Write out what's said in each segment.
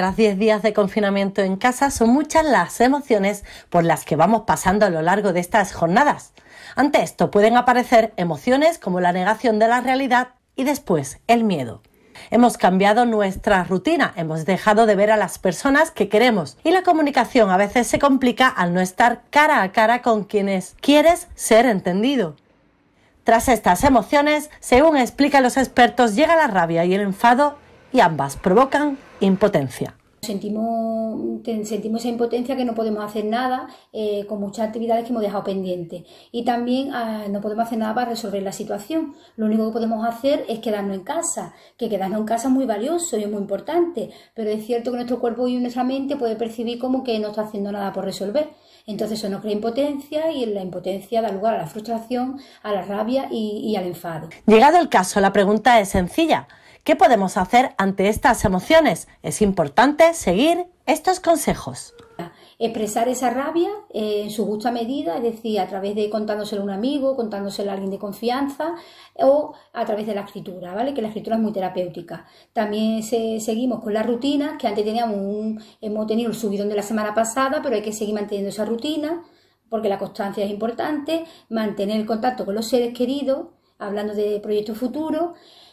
Tras 10 días de confinamiento en casa, son muchas las emociones por las que vamos pasando a lo largo de estas jornadas. Ante esto pueden aparecer emociones como la negación de la realidad y después el miedo. Hemos cambiado nuestra rutina, hemos dejado de ver a las personas que queremos y la comunicación a veces se complica al no estar cara a cara con quienes quieres ser entendido. Tras estas emociones, según explican los expertos, llega la rabia y el enfado y ambas provocan impotencia. Sentimos, sentimos esa impotencia que no podemos hacer nada eh, con muchas actividades que hemos dejado pendientes y también ah, no podemos hacer nada para resolver la situación. Lo único que podemos hacer es quedarnos en casa, que quedarnos en casa es muy valioso y es muy importante, pero es cierto que nuestro cuerpo y nuestra mente puede percibir como que no está haciendo nada por resolver. Entonces eso nos crea impotencia y la impotencia da lugar a la frustración, a la rabia y, y al enfado. Llegado el caso, la pregunta es sencilla. ¿Qué podemos hacer ante estas emociones? Es importante seguir estos consejos. Expresar esa rabia eh, en su justa medida, es decir, a través de contándoselo a un amigo, contándoselo a alguien de confianza o a través de la escritura, ¿vale? Que la escritura es muy terapéutica. También seguimos con la rutina, que antes teníamos un, hemos tenido el subidón de la semana pasada, pero hay que seguir manteniendo esa rutina porque la constancia es importante, mantener el contacto con los seres queridos hablando de proyectos futuros,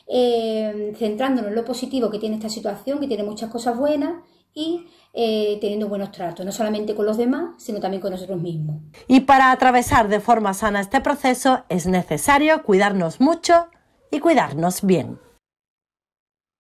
eh, centrándonos en lo positivo que tiene esta situación, que tiene muchas cosas buenas y eh, teniendo buenos tratos, no solamente con los demás, sino también con nosotros mismos. Y para atravesar de forma sana este proceso es necesario cuidarnos mucho y cuidarnos bien.